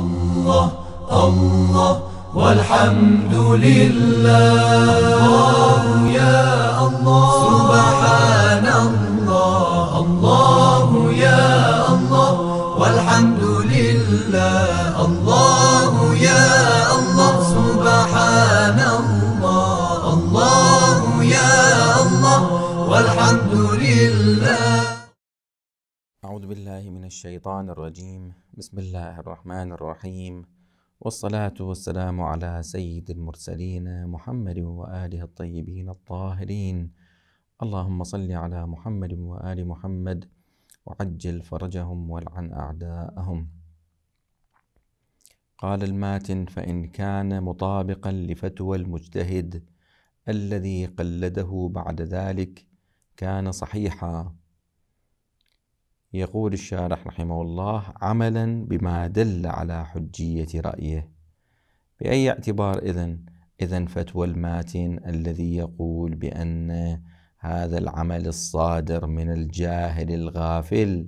الله الله والحمد لله الله يا الله بالله من الشيطان الرجيم بسم الله الرحمن الرحيم والصلاة والسلام على سيد المرسلين محمد وآله الطيبين الطاهرين اللهم صل على محمد وآل محمد وعجل فرجهم والعن أعداءهم قال الماتن فإن كان مطابقا لفتوى المجتهد الذي قلده بعد ذلك كان صحيحا يقول الشارح رحمه الله عملا بما دل على حجية رأيه بأي اعتبار إذن؟ إذن فتوى الماتن الذي يقول بأن هذا العمل الصادر من الجاهل الغافل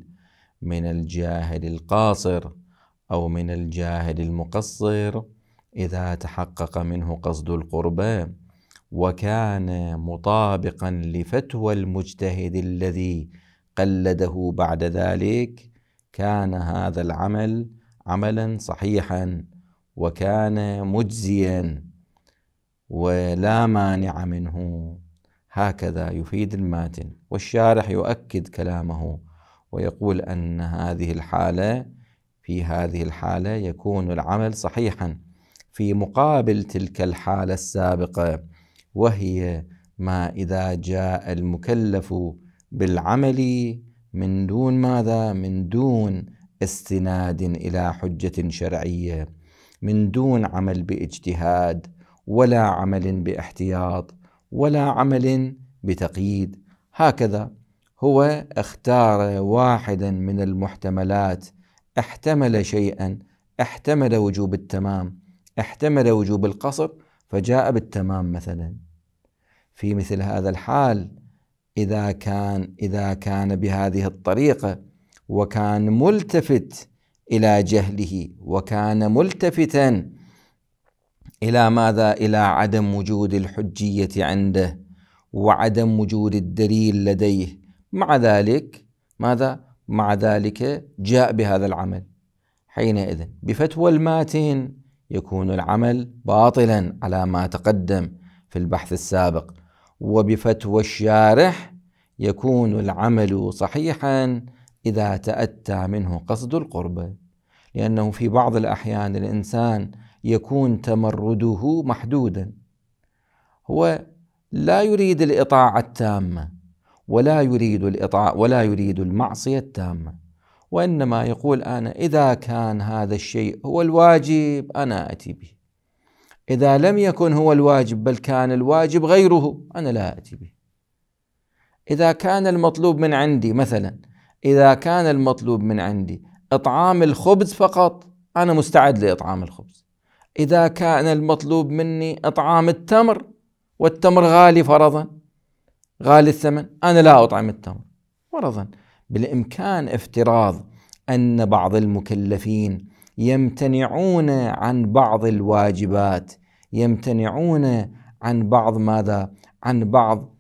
من الجاهل القاصر أو من الجاهل المقصر إذا تحقق منه قصد القربة وكان مطابقا لفتوى المجتهد الذي قلده بعد ذلك كان هذا العمل عملا صحيحا وكان مجزيا ولا مانع منه هكذا يفيد الماتن والشارح يؤكد كلامه ويقول ان هذه الحاله في هذه الحاله يكون العمل صحيحا في مقابل تلك الحاله السابقه وهي ما اذا جاء المكلف بالعمل من دون ماذا؟ من دون استناد الى حجه شرعيه، من دون عمل باجتهاد، ولا عمل باحتياط، ولا عمل بتقييد، هكذا هو اختار واحدا من المحتملات، احتمل شيئا، احتمل وجوب التمام، احتمل وجوب القصر، فجاء بالتمام مثلا. في مثل هذا الحال إذا كان إذا كان بهذه الطريقة وكان ملتفت إلى جهله وكان ملتفتا إلى ماذا؟ إلى عدم وجود الحجية عنده وعدم وجود الدليل لديه مع ذلك ماذا؟ مع ذلك جاء بهذا العمل حينئذ بفتوى الماتين يكون العمل باطلا على ما تقدم في البحث السابق وبفتوى الشارح يكون العمل صحيحا إذا تأتى منه قصد القرب لأنه في بعض الأحيان الإنسان يكون تمرده محدودا هو لا يريد الإطاعة التامة ولا يريد الإطاعة ولا يريد المعصية التامة وإنما يقول أنا إذا كان هذا الشيء هو الواجب أنا أتي به إذا لم يكن هو الواجب بل كان الواجب غيره أنا لا أتي به إذا كان المطلوب من عندي مثلا إذا كان المطلوب من عندي إطعام الخبز فقط أنا مستعد لإطعام الخبز إذا كان المطلوب مني إطعام التمر والتمر غالي فرضا غالي الثمن أنا لا أطعم التمر فرضا بالإمكان افتراض أن بعض المكلفين يمتنعون عن بعض الواجبات يمتنعون عن بعض ماذا عن بعض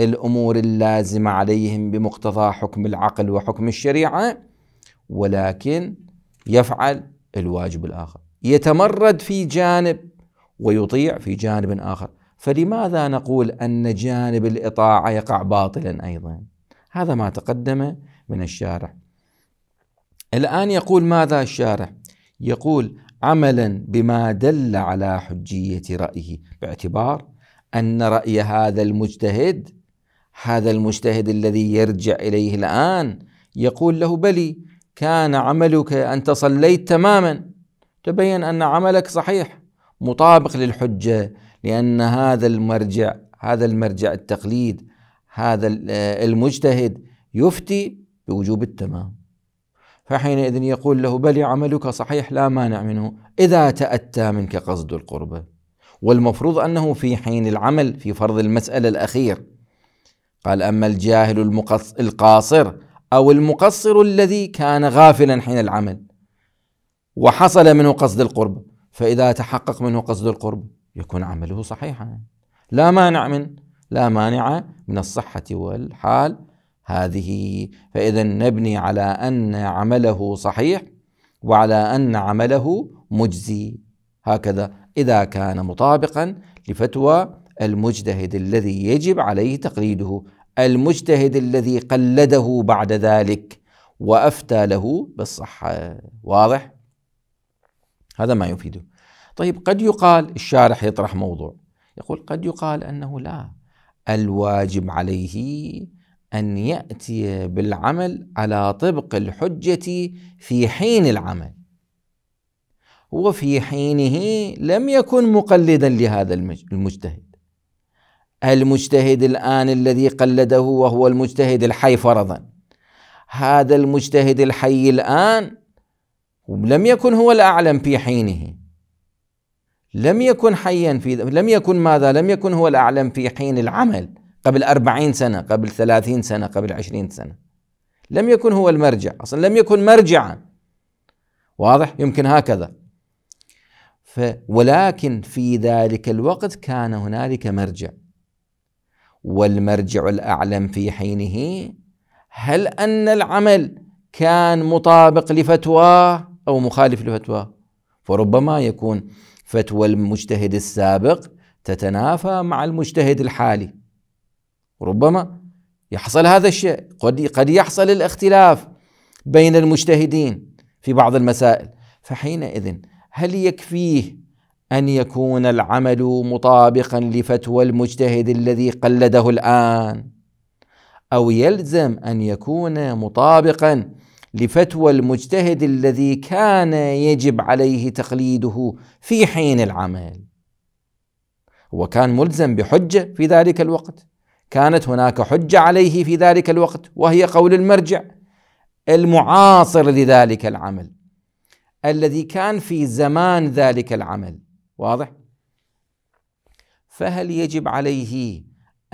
الامور اللازمه عليهم بمقتضى حكم العقل وحكم الشريعه ولكن يفعل الواجب الاخر يتمرد في جانب ويطيع في جانب اخر فلماذا نقول ان جانب الاطاعه يقع باطلا ايضا هذا ما تقدم من الشارع الان يقول ماذا الشارع يقول عملا بما دل على حجيه رايه باعتبار ان راي هذا المجتهد هذا المجتهد الذي يرجع اليه الان يقول له بلي كان عملك انت صليت تماما تبين ان عملك صحيح مطابق للحجه لان هذا المرجع هذا المرجع التقليد هذا المجتهد يفتي بوجوب التمام فحينئذ يقول له بل عملك صحيح لا مانع منه إذا تأتى منك قصد القربة والمفروض أنه في حين العمل في فرض المسألة الأخير قال أما الجاهل المقص القاصر أو المقصر الذي كان غافلا حين العمل وحصل منه قصد القرب فإذا تحقق منه قصد القرب يكون عمله صحيحا لا مانع من لا مانع من الصحة والحال هذه فإذا نبني على أن عمله صحيح وعلى أن عمله مجزي هكذا إذا كان مطابقا لفتوى المجتهد الذي يجب عليه تقليده المجتهد الذي قلده بعد ذلك وافتى له بالصحه واضح هذا ما يفيده طيب قد يقال الشارح يطرح موضوع يقول قد يقال انه لا الواجب عليه أن يأتي بالعمل على طبق الحجة في حين العمل وفي حينه لم يكن مقلدا لهذا المجتهد المجتهد الآن الذي قلده وهو المجتهد الحي فرضا هذا المجتهد الحي الآن لم يكن هو الأعلم في حينه لم يكن حيا في لم يكن ماذا لم يكن هو الأعلم في حين العمل قبل أربعين سنة قبل ثلاثين سنة قبل عشرين سنة لم يكن هو المرجع أصلا لم يكن مرجعا واضح يمكن هكذا ف ولكن في ذلك الوقت كان هنالك مرجع والمرجع الأعلم في حينه هل أن العمل كان مطابق لفتواه أو مخالف لفتواه فربما يكون فتوى المجتهد السابق تتنافى مع المجتهد الحالي ربما يحصل هذا الشيء قد قد يحصل الاختلاف بين المجتهدين في بعض المسائل فحينئذ هل يكفيه ان يكون العمل مطابقا لفتوى المجتهد الذي قلده الان او يلزم ان يكون مطابقا لفتوى المجتهد الذي كان يجب عليه تقليده في حين العمل وكان ملزم بحجه في ذلك الوقت كانت هناك حجة عليه في ذلك الوقت وهي قول المرجع المعاصر لذلك العمل الذي كان في زمان ذلك العمل واضح؟ فهل يجب عليه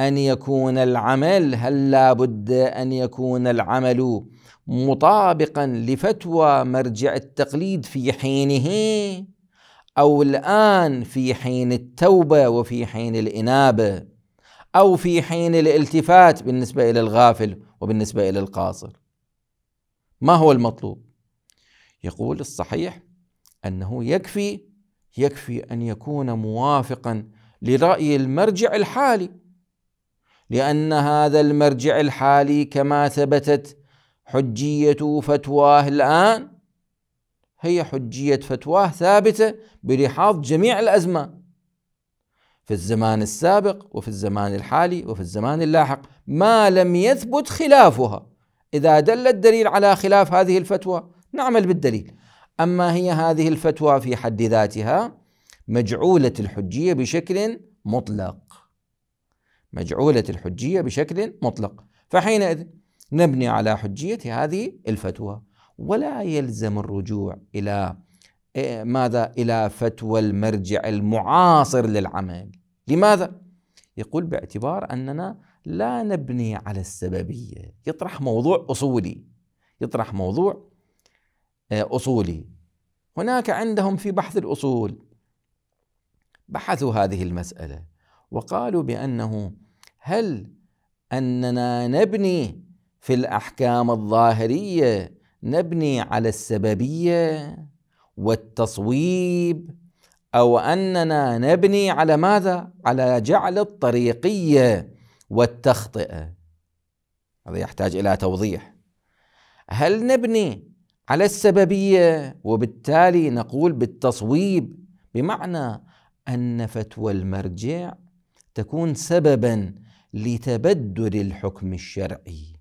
أن يكون العمل هل لا بد أن يكون العمل مطابقا لفتوى مرجع التقليد في حينه أو الآن في حين التوبة وفي حين الإنابة او في حين الالتفات بالنسبه الى الغافل وبالنسبه الى القاصر. ما هو المطلوب؟ يقول الصحيح انه يكفي يكفي ان يكون موافقا لراي المرجع الحالي لان هذا المرجع الحالي كما ثبتت حجيه فتواه الان هي حجيه فتواه ثابته بلحاظ جميع الازمان في الزمان السابق وفي الزمان الحالي وفي الزمان اللاحق ما لم يثبت خلافها إذا دل الدليل على خلاف هذه الفتوى نعمل بالدليل أما هي هذه الفتوى في حد ذاتها مجعولة الحجية بشكل مطلق مجعولة الحجية بشكل مطلق فحينئذ نبني على حجية هذه الفتوى ولا يلزم الرجوع إلى ماذا إلى فتوى المرجع المعاصر للعمل لماذا؟ يقول باعتبار أننا لا نبني على السببية يطرح موضوع أصولي يطرح موضوع آه، أصولي هناك عندهم في بحث الأصول بحثوا هذه المسألة وقالوا بأنه هل أننا نبني في الأحكام الظاهرية نبني على السببية والتصويب او اننا نبني على ماذا؟ على جعل الطريقيه والتخطئه. هذا يحتاج الى توضيح. هل نبني على السببيه وبالتالي نقول بالتصويب بمعنى ان فتوى المرجع تكون سببا لتبدل الحكم الشرعي.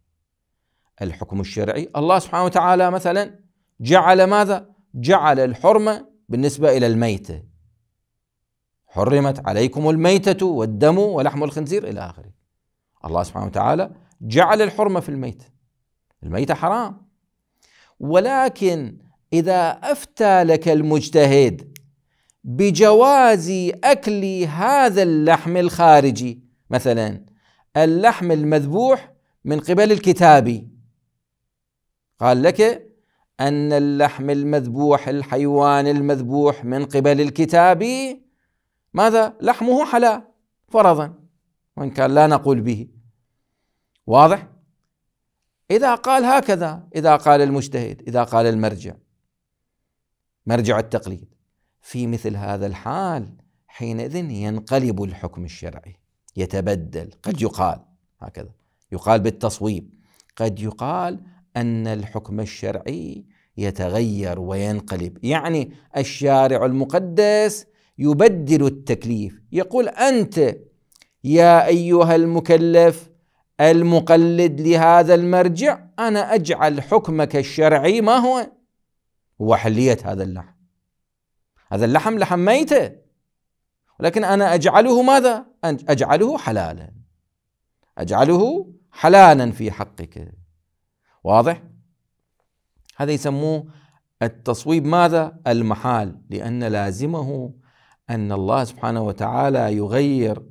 الحكم الشرعي الله سبحانه وتعالى مثلا جعل ماذا؟ جعل الحرمة بالنسبة إلى الميتة حرمت عليكم الميتة والدم ولحم الخنزير إلى آخره الله سبحانه وتعالى جعل الحرمة في الميتة الميتة حرام ولكن إذا أفتى لك المجتهد بجواز أكل هذا اللحم الخارجي مثلا اللحم المذبوح من قبل الكتابي قال لك أن اللحم المذبوح الحيوان المذبوح من قبل الكتاب ماذا؟ لحمه حلال فرضا وإن كان لا نقول به واضح؟ إذا قال هكذا إذا قال المجتهد إذا قال المرجع مرجع التقليد في مثل هذا الحال حينئذ ينقلب الحكم الشرعي يتبدل قد يقال هكذا يقال بالتصويب قد يقال ان الحكم الشرعي يتغير وينقلب يعني الشارع المقدس يبدل التكليف يقول انت يا ايها المكلف المقلد لهذا المرجع انا اجعل حكمك الشرعي ما هو هو حليه هذا اللحم هذا اللحم لحم ميته ولكن انا اجعله ماذا اجعله حلالا اجعله حلالا في حقك واضح؟ هذا يسموه التصويب ماذا؟ المحال لأن لازمه أن الله سبحانه وتعالى يغير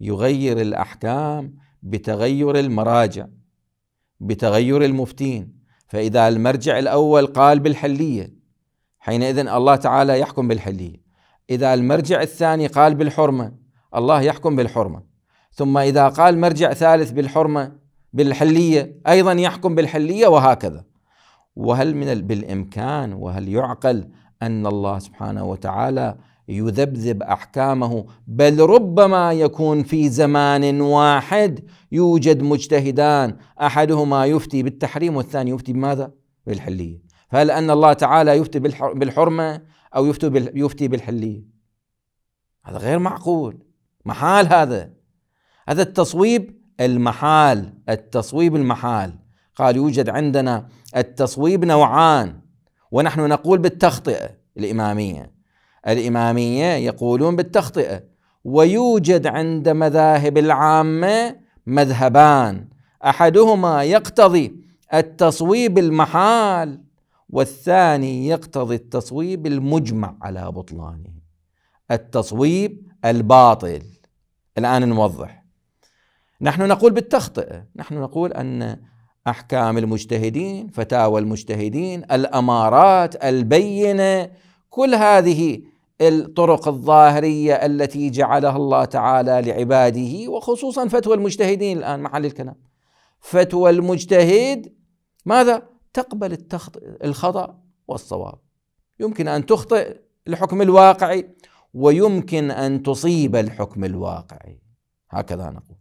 يغير الأحكام بتغير المراجع بتغير المفتين فإذا المرجع الأول قال بالحلية حينئذ الله تعالى يحكم بالحلية إذا المرجع الثاني قال بالحرمة الله يحكم بالحرمة ثم إذا قال مرجع ثالث بالحرمة بالحلية أيضا يحكم بالحلية وهكذا وهل من بالإمكان وهل يعقل أن الله سبحانه وتعالى يذبذب احكامه بل ربما يكون في زمان واحد يوجد مجتهدان احدهما يفتي بالتحريم والثاني يفتي بماذا؟ بالحليه فهل ان الله تعالى يفتي بالحرمه او يفتي يفتي بالحليه؟ هذا غير معقول محال هذا هذا التصويب المحال التصويب المحال قال يوجد عندنا التصويب نوعان ونحن نقول بالتخطئة الإمامية الإمامية يقولون بالتخطئة ويوجد عند مذاهب العامة مذهبان أحدهما يقتضي التصويب المحال والثاني يقتضي التصويب المجمع على بطلانه التصويب الباطل الآن نوضح نحن نقول بالتخطئة نحن نقول أن أحكام المجتهدين فتاوى المجتهدين الأمارات البينة كل هذه الطرق الظاهرية التي جعلها الله تعالى لعباده وخصوصا فتوى المجتهدين الآن محل الكلام فتوى المجتهد ماذا؟ تقبل الخطأ والصواب يمكن أن تخطئ الحكم الواقعي ويمكن أن تصيب الحكم الواقعي هكذا نقول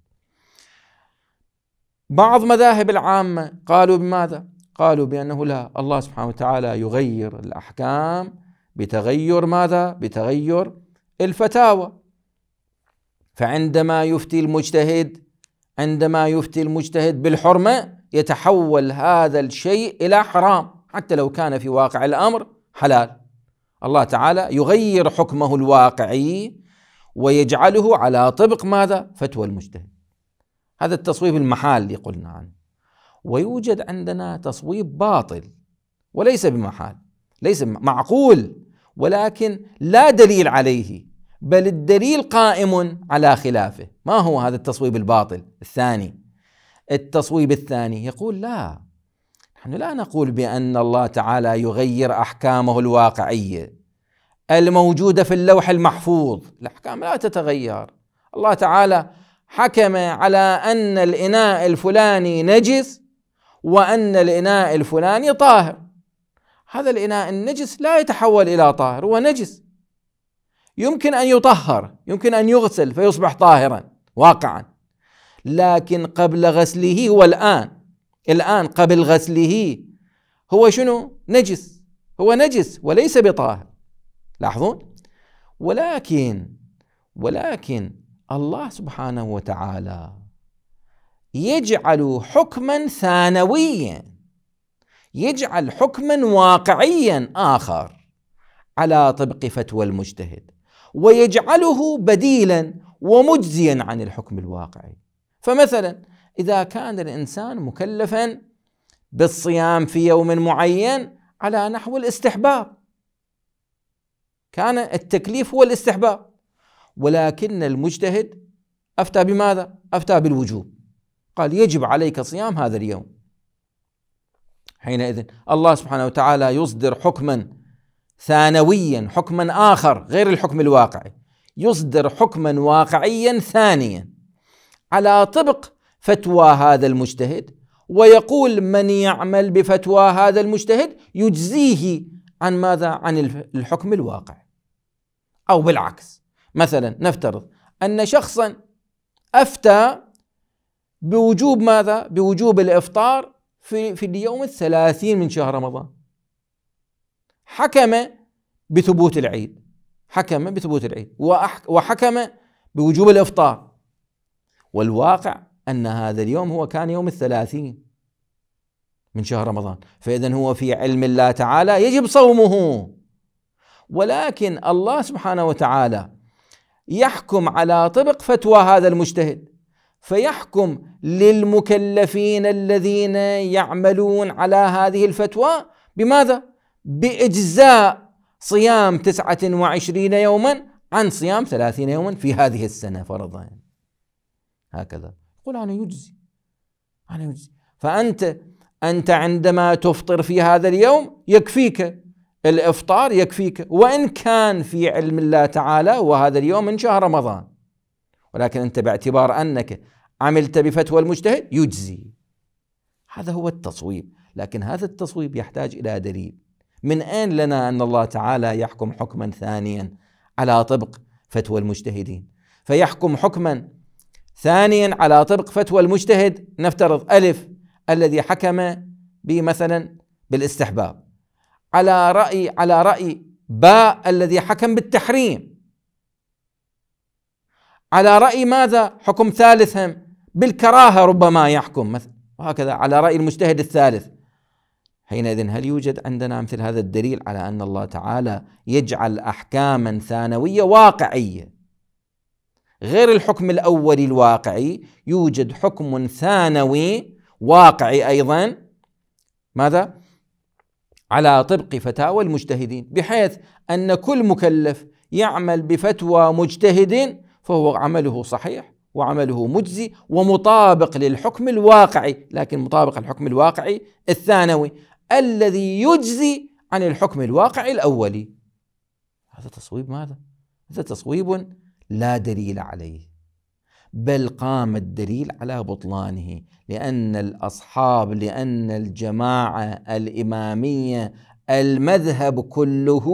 بعض مذاهب العامة قالوا بماذا؟ قالوا بأنه لا الله سبحانه وتعالى يغير الأحكام بتغير ماذا؟ بتغير الفتاوى فعندما يفتي المجتهد عندما يفتي المجتهد بالحرمة يتحول هذا الشيء إلى حرام حتى لو كان في واقع الأمر حلال الله تعالى يغير حكمه الواقعي ويجعله على طبق ماذا؟ فتوى المجتهد هذا التصويب المحالي قلنا عنه ويوجد عندنا تصويب باطل وليس بمحال ليس معقول ولكن لا دليل عليه بل الدليل قائم على خلافه ما هو هذا التصويب الباطل الثاني التصويب الثاني يقول لا نحن لا نقول بان الله تعالى يغير احكامه الواقعيه الموجوده في اللوح المحفوظ الاحكام لا تتغير الله تعالى حكم على ان الاناء الفلاني نجس وان الاناء الفلاني طاهر هذا الاناء النجس لا يتحول الى طاهر هو نجس يمكن ان يطهر يمكن ان يغسل فيصبح طاهرا واقعا لكن قبل غسله هو الان الان قبل غسله هو شنو نجس هو نجس وليس بطاهر لاحظون ولكن ولكن الله سبحانه وتعالى يجعل حكما ثانويا يجعل حكما واقعيا اخر على طبق فتوى المجتهد ويجعله بديلا ومجزيا عن الحكم الواقعي فمثلا اذا كان الانسان مكلفا بالصيام في يوم معين على نحو الاستحباب كان التكليف هو الاستحباب ولكن المجتهد أفتى بماذا؟ أفتى بالوجوب قال يجب عليك صيام هذا اليوم حينئذ الله سبحانه وتعالى يصدر حكما ثانويا حكما آخر غير الحكم الواقعي يصدر حكما واقعيا ثانيا على طبق فتوى هذا المجتهد ويقول من يعمل بفتوى هذا المجتهد يجزيه عن ماذا؟ عن الحكم الواقع أو بالعكس مثلا نفترض أن شخصا أفتى بوجوب ماذا؟ بوجوب الإفطار في في اليوم الثلاثين من شهر رمضان حكم بثبوت العيد حكم بثبوت العيد وحكم بوجوب الإفطار والواقع أن هذا اليوم هو كان يوم الثلاثين من شهر رمضان فإذا هو في علم الله تعالى يجب صومه ولكن الله سبحانه وتعالى يحكم على طبق فتوى هذا المجتهد فيحكم للمكلفين الذين يعملون على هذه الفتوى بماذا؟ بإجزاء صيام تسعة وعشرين يوما عن صيام ثلاثين يوما في هذه السنة فرضا هكذا يقول أنا يجزي أنا يجزي فأنت أنت عندما تفطر في هذا اليوم يكفيك الإفطار يكفيك وإن كان في علم الله تعالى وهذا اليوم من شهر رمضان ولكن أنت باعتبار أنك عملت بفتوى المجتهد يجزي هذا هو التصويب لكن هذا التصويب يحتاج إلى دليل من أين لنا أن الله تعالى يحكم حكما ثانيا على طبق فتوى المجتهدين فيحكم حكما ثانيا على طبق فتوى المجتهد نفترض ألف الذي حكم بمثلا بالاستحباب على رأي على رأي باء الذي حكم بالتحريم على رأي ماذا حكم ثالثهم بالكراهة ربما يحكم مثلا وهكذا على رأي المجتهد الثالث حينئذ هل يوجد عندنا مثل هذا الدليل على أن الله تعالى يجعل أحكاما ثانوية واقعية غير الحكم الأولي الواقعي يوجد حكم ثانوي واقعي أيضا ماذا على طبق فتاوى المجتهدين بحيث ان كل مكلف يعمل بفتوى مجتهد فهو عمله صحيح وعمله مجزي ومطابق للحكم الواقعي لكن مطابق الحكم الواقعي الثانوي الذي يجزي عن الحكم الواقعي الاولي هذا تصويب ماذا؟ هذا تصويب لا دليل عليه بل قام الدليل على بطلانه لأن الأصحاب لأن الجماعة الإمامية المذهب كله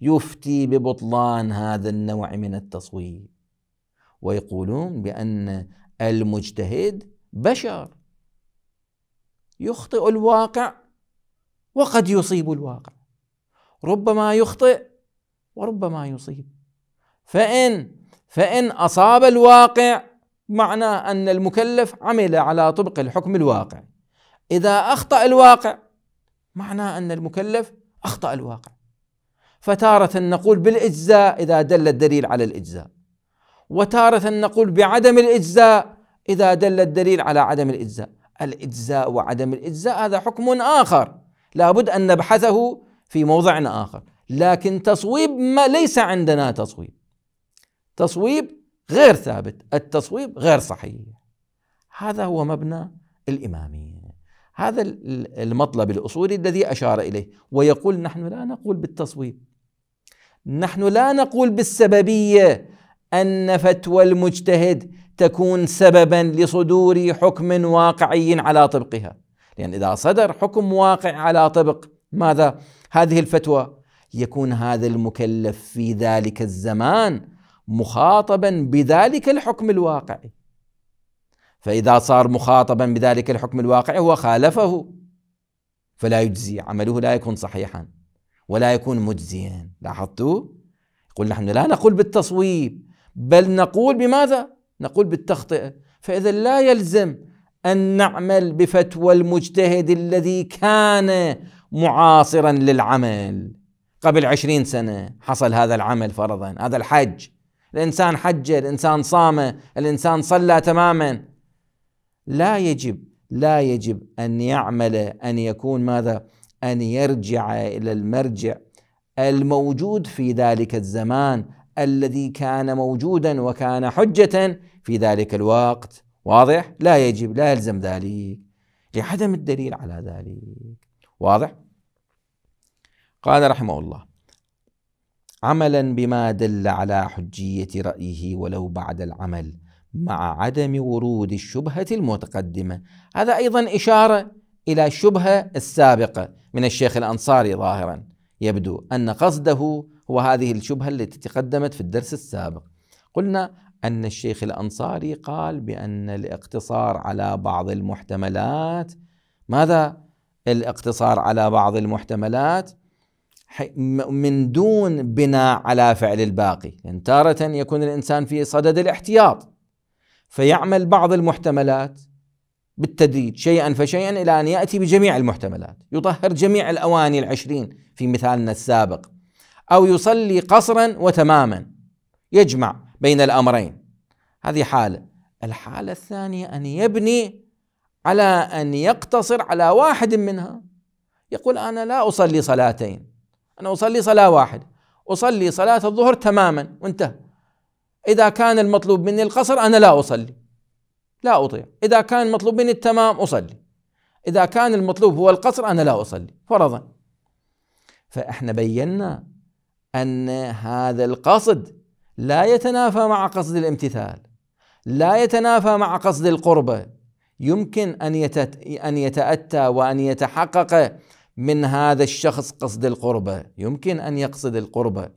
يفتي ببطلان هذا النوع من التصويب ويقولون بأن المجتهد بشر يخطئ الواقع وقد يصيب الواقع ربما يخطئ وربما يصيب فإن فإن أصاب الواقع معنى أن المكلف عمل على طبق الحكم الواقع إذا أخطأ الواقع معنى أن المكلف أخطأ الواقع فتارة نقول بالإجزاء إذا دل الدليل على الإجزاء وتارة نقول بعدم الإجزاء إذا دل الدليل على عدم الإجزاء الإجزاء وعدم الإجزاء هذا حكم آخر لابد أن نبحثه في موضع آخر لكن تصويب ما ليس عندنا تصويب تصويب غير ثابت التصويب غير صحيح هذا هو مبنى الإمامية هذا المطلب الأصولي الذي أشار إليه ويقول نحن لا نقول بالتصويب نحن لا نقول بالسببية أن فتوى المجتهد تكون سببا لصدور حكم واقعي على طبقها لأن إذا صدر حكم واقع على طبق ماذا؟ هذه الفتوى يكون هذا المكلف في ذلك الزمان مخاطبا بذلك الحكم الواقعي فإذا صار مخاطبا بذلك الحكم الواقعي هو خالفه فلا يجزي عمله لا يكون صحيحا ولا يكون مجزيا لاحظتوا يقول نحن لا نقول بالتصويب بل نقول بماذا نقول بالتخطئة فإذا لا يلزم أن نعمل بفتوى المجتهد الذي كان معاصرا للعمل قبل عشرين سنة حصل هذا العمل فرضا هذا الحج الإنسان حجة الإنسان صام الإنسان صلى تماما لا يجب لا يجب أن يعمل أن يكون ماذا أن يرجع إلى المرجع الموجود في ذلك الزمان الذي كان موجودا وكان حجة في ذلك الوقت واضح؟ لا يجب لا يلزم ذلك لعدم الدليل على ذلك واضح؟ قال رحمه الله عملا بما دل على حجيه رايه ولو بعد العمل مع عدم ورود الشبهه المتقدمه هذا ايضا اشاره الى الشبهه السابقه من الشيخ الانصاري ظاهرا يبدو ان قصده هو هذه الشبهه التي تقدمت في الدرس السابق قلنا ان الشيخ الانصاري قال بان الاقتصار على بعض المحتملات ماذا الاقتصار على بعض المحتملات من دون بناء على فعل الباقي يعني تارة يكون الإنسان في صدد الاحتياط فيعمل بعض المحتملات بالتدريج شيئا فشيئا إلى أن يأتي بجميع المحتملات يطهر جميع الأواني العشرين في مثالنا السابق أو يصلي قصرا وتماما يجمع بين الأمرين هذه حالة الحالة الثانية أن يبني على أن يقتصر على واحد منها يقول أنا لا أصلي صلاتين أنا أصلي صلاة واحدة أصلي صلاة الظهر تماما وانتهى إذا كان المطلوب مني القصر أنا لا أصلي لا أطيع إذا كان المطلوب مني التمام أصلي إذا كان المطلوب هو القصر أنا لا أصلي فرضا فإحنا بينا أن هذا القصد لا يتنافى مع قصد الامتثال لا يتنافى مع قصد القربة يمكن أن أن يتأتى وأن يتحقق من هذا الشخص قصد القربة يمكن أن يقصد القربة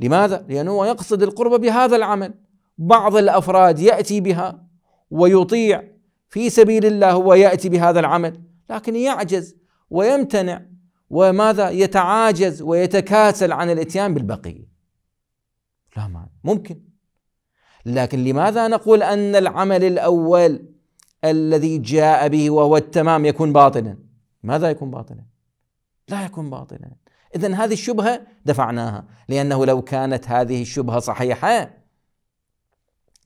لماذا؟ لأنه يقصد القربة بهذا العمل بعض الأفراد يأتي بها ويطيع في سبيل الله ويأتي بهذا العمل لكن يعجز ويمتنع وماذا يتعاجز ويتكاسل عن الاتيان بالبقية لا ما ممكن لكن لماذا نقول أن العمل الأول الذي جاء به وهو التمام يكون باطلا ماذا يكون باطلا لا يكون باطلا إذا هذه الشبهة دفعناها لأنه لو كانت هذه الشبهة صحيحة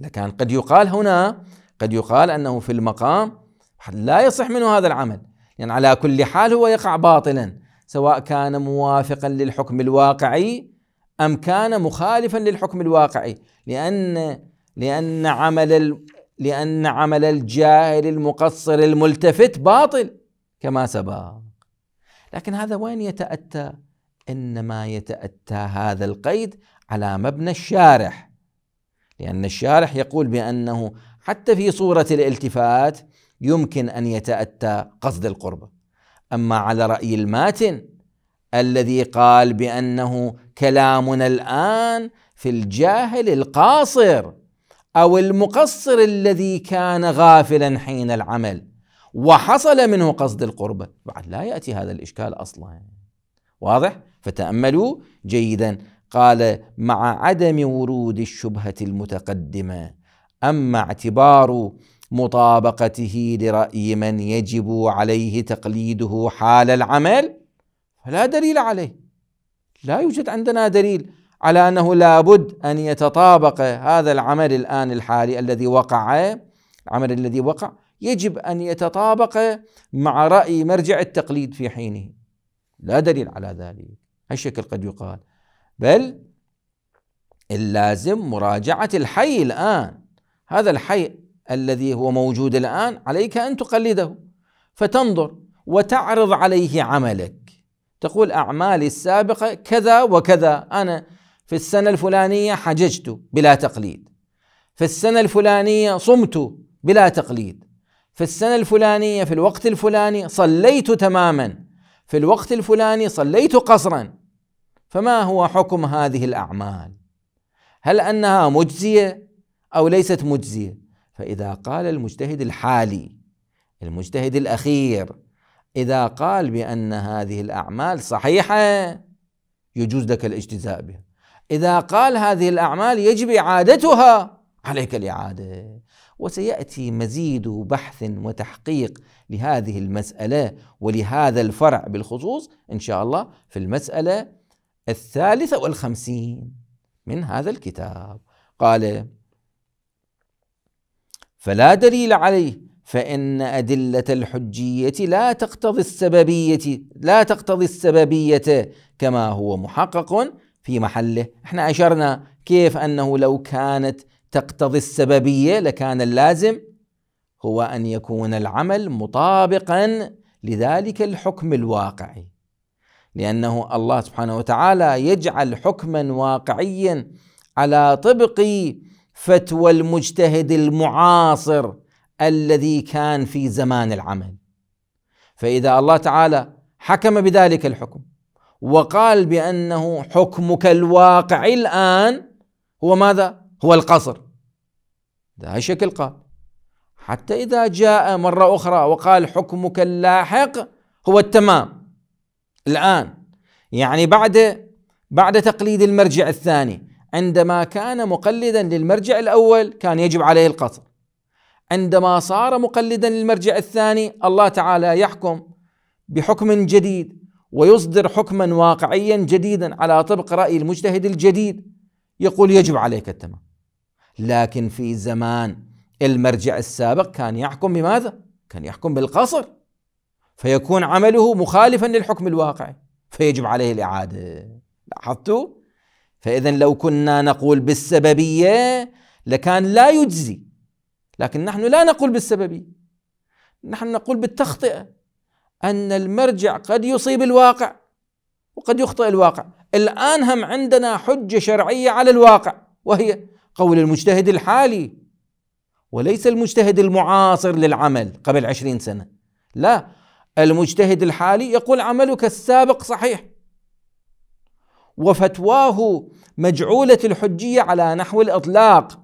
لكان قد يقال هنا قد يقال أنه في المقام لا يصح منه هذا العمل يعني على كل حال هو يقع باطلا سواء كان موافقا للحكم الواقعي أم كان مخالفا للحكم الواقعي لأن لأن عمل لأن عمل الجاهل المقصر الملتفت باطل كما سبق لكن هذا وين يتأتى؟ إنما يتأتى هذا القيد على مبنى الشارح لأن الشارح يقول بأنه حتى في صورة الالتفات يمكن أن يتأتى قصد القربة أما على رأي الماتن الذي قال بأنه كلامنا الآن في الجاهل القاصر أو المقصر الذي كان غافلا حين العمل وحصل منه قصد القربة بعد لا يأتي هذا الإشكال أصلا واضح؟ فتأملوا جيدا قال مع عدم ورود الشبهة المتقدمة أما اعتبار مطابقته لرأي من يجب عليه تقليده حال العمل فلا دليل عليه لا يوجد عندنا دليل على أنه لابد أن يتطابق هذا العمل الآن الحالي الذي وقع العمل الذي وقع يجب أن يتطابق مع رأي مرجع التقليد في حينه لا دليل على ذلك هالشكل قد يقال بل اللازم مراجعة الحي الآن هذا الحي الذي هو موجود الآن عليك أن تقلده فتنظر وتعرض عليه عملك تقول أعمالي السابقة كذا وكذا أنا في السنة الفلانية حججت بلا تقليد في السنة الفلانية صمت بلا تقليد في السنة الفلانية في الوقت الفلاني صليت تماما في الوقت الفلاني صليت قصرا فما هو حكم هذه الأعمال هل أنها مجزية أو ليست مجزية فإذا قال المجتهد الحالي المجتهد الأخير إذا قال بأن هذه الأعمال صحيحة يجوز لك الاجتزاء بها إذا قال هذه الأعمال يجب إعادتها عليك الإعادة وسياتي مزيد بحث وتحقيق لهذه المساله ولهذا الفرع بالخصوص ان شاء الله في المساله الثالثه والخمسين من هذا الكتاب قال فلا دليل عليه فإن أدلة الحجية لا تقتضي السببية لا تقتضي السببية كما هو محقق في محله، احنا أشرنا كيف أنه لو كانت تقتضي السببيه لكان اللازم هو ان يكون العمل مطابقا لذلك الحكم الواقعي لانه الله سبحانه وتعالى يجعل حكما واقعيا على طبق فتوى المجتهد المعاصر الذي كان في زمان العمل فاذا الله تعالى حكم بذلك الحكم وقال بانه حكمك الواقعي الان هو ماذا هو القصر ده شكل قال حتى إذا جاء مرة أخرى وقال حكمك اللاحق هو التمام الآن يعني بعد بعد تقليد المرجع الثاني عندما كان مقلدا للمرجع الأول كان يجب عليه القصر عندما صار مقلدا للمرجع الثاني الله تعالى يحكم بحكم جديد ويصدر حكما واقعيا جديدا على طبق رأي المجتهد الجديد يقول يجب عليك التمام لكن في زمان المرجع السابق كان يحكم بماذا؟ كان يحكم بالقصر فيكون عمله مخالفا للحكم الواقعي فيجب عليه الإعادة لاحظتوا؟ فإذا لو كنا نقول بالسببية لكان لا يجزي لكن نحن لا نقول بالسببية نحن نقول بالتخطئة أن المرجع قد يصيب الواقع وقد يخطئ الواقع الآن هم عندنا حجة شرعية على الواقع وهي قول المجتهد الحالي وليس المجتهد المعاصر للعمل قبل عشرين سنة لا المجتهد الحالي يقول عملك السابق صحيح وفتواه مجعولة الحجية على نحو الإطلاق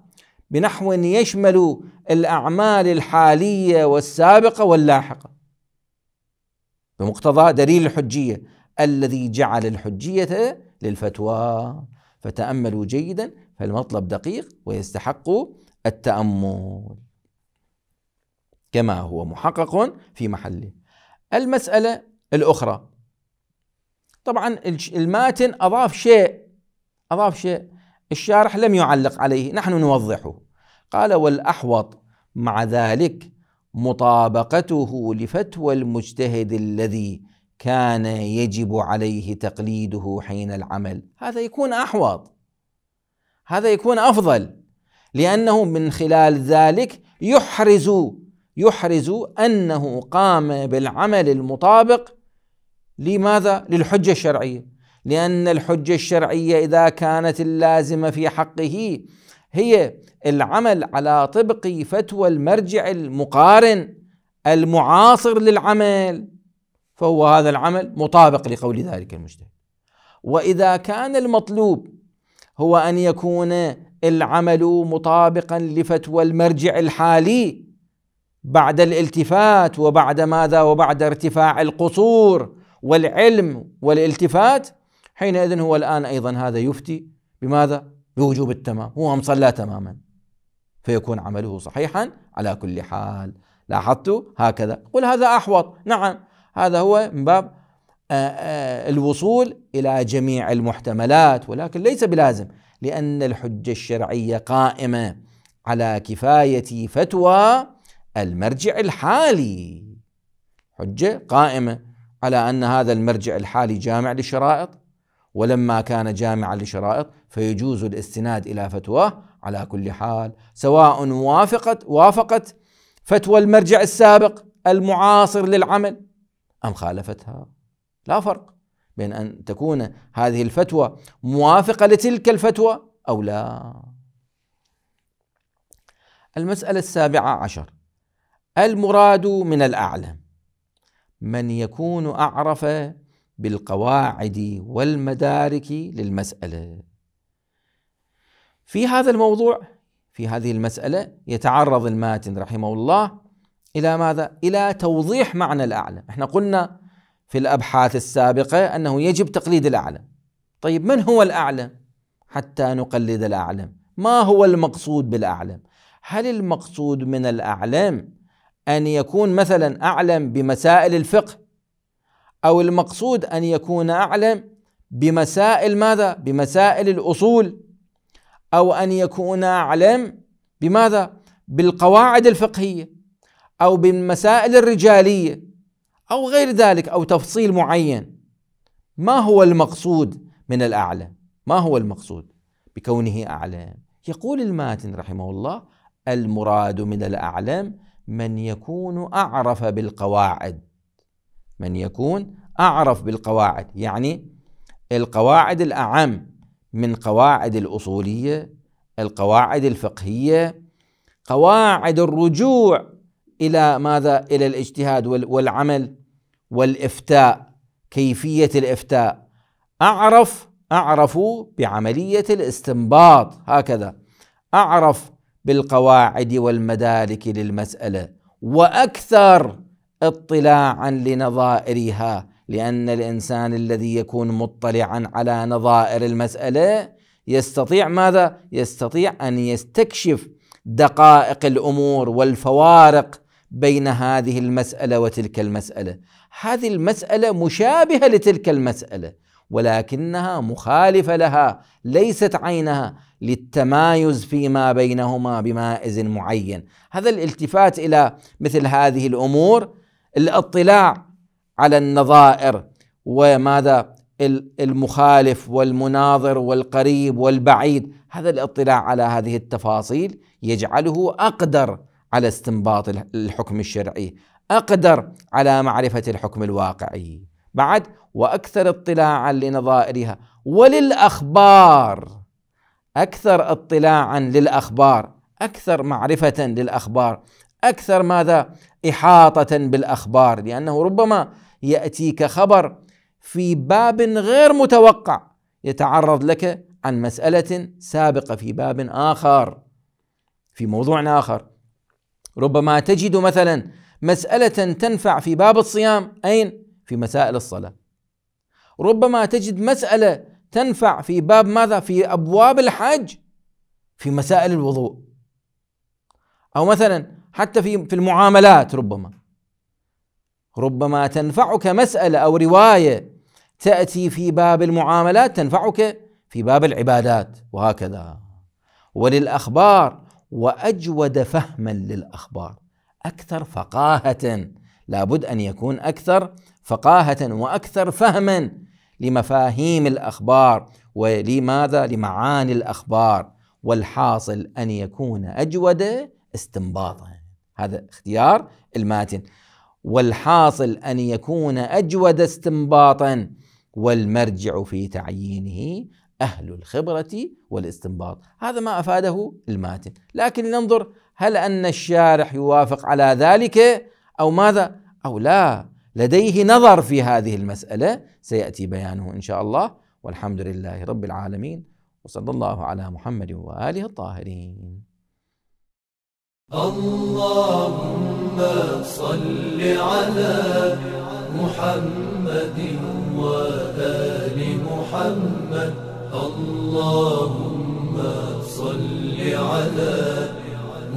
بنحو يشمل الأعمال الحالية والسابقة واللاحقة بمقتضى دليل الحجية الذي جعل الحجية للفتوى فتأملوا جيدا فالمطلب دقيق ويستحق التأمل كما هو محقق في محله المسألة الأخرى طبعا الماتن أضاف شيء أضاف شيء الشارح لم يعلق عليه نحن نوضحه قال والأحوط مع ذلك مطابقته لفتوى المجتهد الذي كان يجب عليه تقليده حين العمل هذا يكون أحوط هذا يكون أفضل لأنه من خلال ذلك يحرز يحرز أنه قام بالعمل المطابق لماذا؟ للحجة الشرعية لأن الحجة الشرعية إذا كانت اللازمة في حقه هي العمل على طبق فتوى المرجع المقارن المعاصر للعمل فهو هذا العمل مطابق لقول ذلك المجتهد وإذا كان المطلوب هو ان يكون العمل مطابقا لفتوى المرجع الحالي بعد الالتفات وبعد ماذا وبعد ارتفاع القصور والعلم والالتفات حينئذ هو الان ايضا هذا يفتي بماذا؟ بوجوب التمام هو مصلى صلى تماما فيكون عمله صحيحا على كل حال لاحظت هكذا قل هذا احوط نعم هذا هو من باب آه، آه، الوصول الى جميع المحتملات ولكن ليس بلازم لان الحجه الشرعيه قائمه على كفايه فتوى المرجع الحالي حجه قائمه على ان هذا المرجع الحالي جامع للشرائط ولما كان جامعا للشرائط فيجوز الاستناد الى فتواه على كل حال سواء وافقت وافقت فتوى المرجع السابق المعاصر للعمل ام خالفتها لا فرق بين ان تكون هذه الفتوى موافقه لتلك الفتوى او لا. المساله السابعه عشر المراد من الاعلم من يكون اعرف بالقواعد والمدارك للمساله. في هذا الموضوع في هذه المساله يتعرض الماتن رحمه الله الى ماذا؟ الى توضيح معنى الاعلم، احنا قلنا في الابحاث السابقه انه يجب تقليد الاعلم. طيب من هو الاعلم؟ حتى نقلد الاعلم، ما هو المقصود بالاعلم؟ هل المقصود من الاعلم ان يكون مثلا اعلم بمسائل الفقه او المقصود ان يكون اعلم بمسائل ماذا؟ بمسائل الاصول او ان يكون اعلم بماذا؟ بالقواعد الفقهيه او بالمسائل الرجاليه أو غير ذلك أو تفصيل معين ما هو المقصود من الأعلى ما هو المقصود بكونه أعلم يقول الماتن رحمه الله المراد من الأعلم من يكون أعرف بالقواعد من يكون أعرف بالقواعد يعني القواعد الأعم من قواعد الأصولية القواعد الفقهية قواعد الرجوع إلى ماذا إلى الاجتهاد والعمل والافتاء كيفيه الافتاء اعرف اعرف بعمليه الاستنباط هكذا اعرف بالقواعد والمدارك للمساله واكثر اطلاعا لنظائرها لان الانسان الذي يكون مطلعا على نظائر المساله يستطيع ماذا يستطيع ان يستكشف دقائق الامور والفوارق بين هذه المساله وتلك المساله هذه المسألة مشابهة لتلك المسألة ولكنها مخالفة لها ليست عينها للتمايز فيما بينهما بمائز معين هذا الالتفات إلى مثل هذه الأمور الاطلاع على النظائر وماذا المخالف والمناظر والقريب والبعيد هذا الاطلاع على هذه التفاصيل يجعله اقدر على استنباط الحكم الشرعي أقدر على معرفة الحكم الواقعي بعد وأكثر اطلاعا لنظائرها وللأخبار أكثر اطلاعا للأخبار أكثر معرفة للأخبار أكثر ماذا إحاطة بالأخبار لأنه ربما يأتيك خبر في باب غير متوقع يتعرض لك عن مسألة سابقة في باب آخر في موضوع آخر ربما تجد مثلا مسألة تنفع في باب الصيام أين؟ في مسائل الصلاة ربما تجد مسألة تنفع في باب ماذا؟ في أبواب الحج في مسائل الوضوء أو مثلا حتى في في المعاملات ربما ربما تنفعك مسألة أو رواية تأتي في باب المعاملات تنفعك في باب العبادات وهكذا وللأخبار وأجود فهما للأخبار اكثر فقاهه لابد ان يكون اكثر فقاهه واكثر فهما لمفاهيم الاخبار ولماذا لمعاني الاخبار والحاصل ان يكون اجود استنباطا هذا اختيار الماتن والحاصل ان يكون اجود استنباطا والمرجع في تعيينه اهل الخبره والاستنباط هذا ما افاده الماتن لكن ننظر هل أن الشارح يوافق على ذلك أو ماذا أو لا لديه نظر في هذه المسألة سيأتي بيانه إن شاء الله والحمد لله رب العالمين وصلى الله على محمد وآله الطاهرين اللهم صل على محمد وآل محمد اللهم صل على محمد